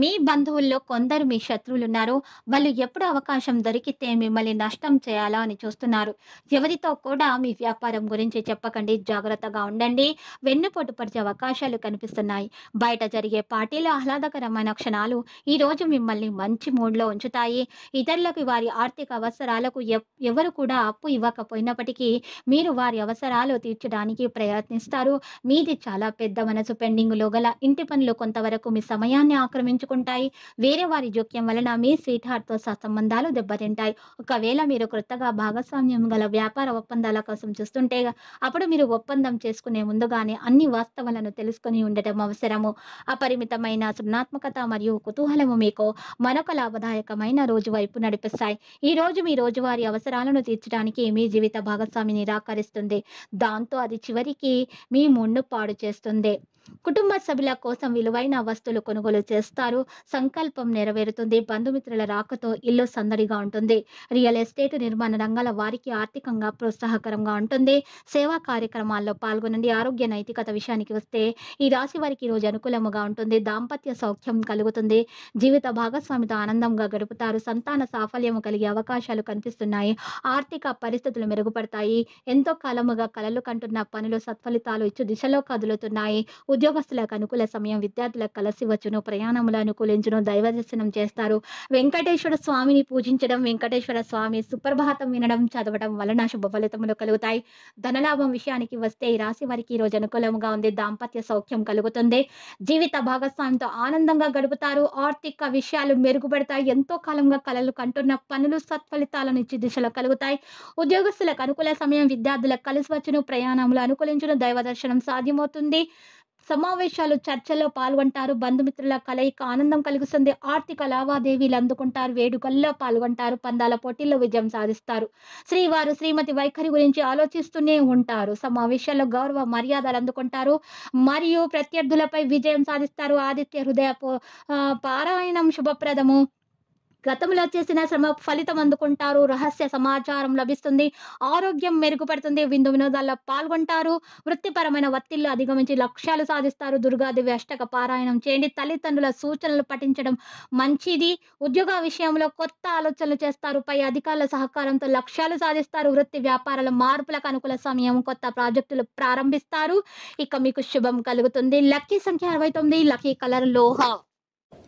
మీ బంధువుల్లో కొందరు మీ శత్రువులున్నారు వాళ్ళు ఎప్పుడు అవకాశం దొరికితే మిమ్మల్ని నష్టం చేయాలా అని చూస్తున్నారు ఎవరితో కూడా మీ వ్యాపారం గురించి చెప్పకండి జాగ్రత్తగా ఉండండి వెన్నుపోటు పరిచే అవకాశాలు కనిపిస్తున్నాయి బయట జరిగే పార్టీలు ఆహ్లాదకరమైన క్షణాలు ఈరోజు మిమ్మల్ని మంచి మూడ్లో ఉంచుతాయి ఇతరులకు వారి ఆర్థిక అవసరాలకు ఎవరు కూడా అప్పు ఇవ్వకపోయినప్పటికీ మీరు వారి అవసరాలు తీర్చడానికి ప్రయత్నిస్తారు మీది చాలా పెద్ద మనసు పెండింగ్లో గల ఇంటి పనులు కొంతవరకు మీ సమయాన్ని ఆక్రమించ పెంచుకుంటాయి వేరే వారి జోక్యం వలన మీ స్వీట్ హార్ట్తో సంబంధాలు దెబ్బతింటాయి ఒకవేళ మీరు క్రొత్తగా భాగస్వామ్యం గల వ్యాపార ఒప్పందాల కోసం చూస్తుంటే అప్పుడు మీరు ఒప్పందం చేసుకునే ముందుగానే అన్ని వాస్తవాలను తెలుసుకుని ఉండటం అవసరము అపరిమితమైన సృజనాత్మకత మరియు కుతూహలము మీకు మరొక లాభదాయకమైన రోజు వైపు నడిపిస్తాయి ఈ రోజు మీ రోజువారీ అవసరాలను తీర్చడానికి మీ జీవిత భాగస్వామి నిరాకరిస్తుంది దాంతో అది చివరికి మీ ముండు పాడు చేస్తుంది కుటుంబ సభ్యుల కోసం విలువైన వస్తువులు కొనుగోలు చేస్తారు సంకల్పం నెరవేరుతుంది బంధుమిత్రుల రాకతో ఇల్లు సందడిగా ఉంటుంది రియల్ ఎస్టేట్ నిర్మాణ రంగాల వారికి ఆర్థికంగా ప్రోత్సాహకరంగా ఉంటుంది సేవా కార్యక్రమాల్లో పాల్గొనండి ఆరోగ్య నైతికత విషయానికి వస్తే ఈ రాశి వారికి రోజు అనుకూలముగా ఉంటుంది దాంపత్య సౌఖ్యం కలుగుతుంది జీవిత భాగస్వామితో ఆనందంగా గడుపుతారు సంతాన సాఫల్యం కలిగే అవకాశాలు కనిపిస్తున్నాయి ఆర్థిక పరిస్థితులు మెరుగుపడతాయి ఎంతో కాలముగా కలలు కంటున్న పనులు సత్ఫలితాలు ఇచ్చు దిశలో కదులుతున్నాయి ఉద్యోగస్తులకు అనుకూల సమయం విద్యార్థులకు కలిసి వచ్చును ప్రయాణములు అనుకూలించును దైవదర్శనం చేస్తారు వెంకటేశ్వర స్వామిని పూజించడం వెంకటేశ్వర స్వామి సుప్రభాతం వినడం చదవడం వలన శుభ ఫలితములు కలుగుతాయి ధనలాభం విషయానికి వస్తే ఈ రాశి వారికి ఈ రోజు అనుకూలంగా ఉంది దాంపత్య సౌఖ్యం కలుగుతుంది జీవిత భాగస్వామితో ఆనందంగా గడుపుతారు ఆర్థిక విషయాలు మెరుగుపడతాయి ఎంతో కాలంగా కలలు కంటున్న పనులు సత్ఫలితాలను ఇచ్చి దిశలో కలుగుతాయి ఉద్యోగస్తులకు అనుకూల సమయం విద్యార్థులకు కలిసి వచ్చును ప్రయాణంలో అనుకూలించును దైవ దర్శనం సాధ్యమవుతుంది సమావేశాలు చర్చల్లో పాల్గొంటారు బంధుమిత్రుల కలయిక ఆనందం కలుగుతుంది ఆర్థిక లావాదేవీలు అందుకుంటారు వేడుకల్లో పాల్గొంటారు పందాల పోటీల్లో విజయం సాధిస్తారు శ్రీవారు శ్రీమతి వైఖరి గురించి ఆలోచిస్తూనే ఉంటారు సమావేశాల్లో గౌరవ మర్యాదలు అందుకుంటారు మరియు ప్రత్యర్థులపై విజయం సాధిస్తారు ఆదిత్య హృదయ పారాయణం శుభప్రదము గతంలో చేసిన శ్రమ ఫలితం అందుకుంటారు రహస్య సమాచారం లభిస్తుంది ఆరోగ్యం మెరుగుపడుతుంది విందు వినోదాల్లో పాల్గొంటారు వృత్తిపరమైన ఒత్తిళ్లు అధిగమించి లక్ష్యాలు సాధిస్తారు దుర్గాదేవి అష్టక పారాయణం చేయండి తల్లిదండ్రుల సూచనలు పఠించడం మంచిది ఉద్యోగ విషయంలో కొత్త ఆలోచనలు చేస్తారు పై అధికారుల సహకారంతో లక్ష్యాలు సాధిస్తారు వృత్తి వ్యాపారాల మార్పులకు అనుకూల సమయం కొత్త ప్రాజెక్టులు ప్రారంభిస్తారు ఇక మీకు శుభం కలుగుతుంది లక్కీ సంఖ్య అరవై తొమ్మిది లక్కీ కలర్ లోహ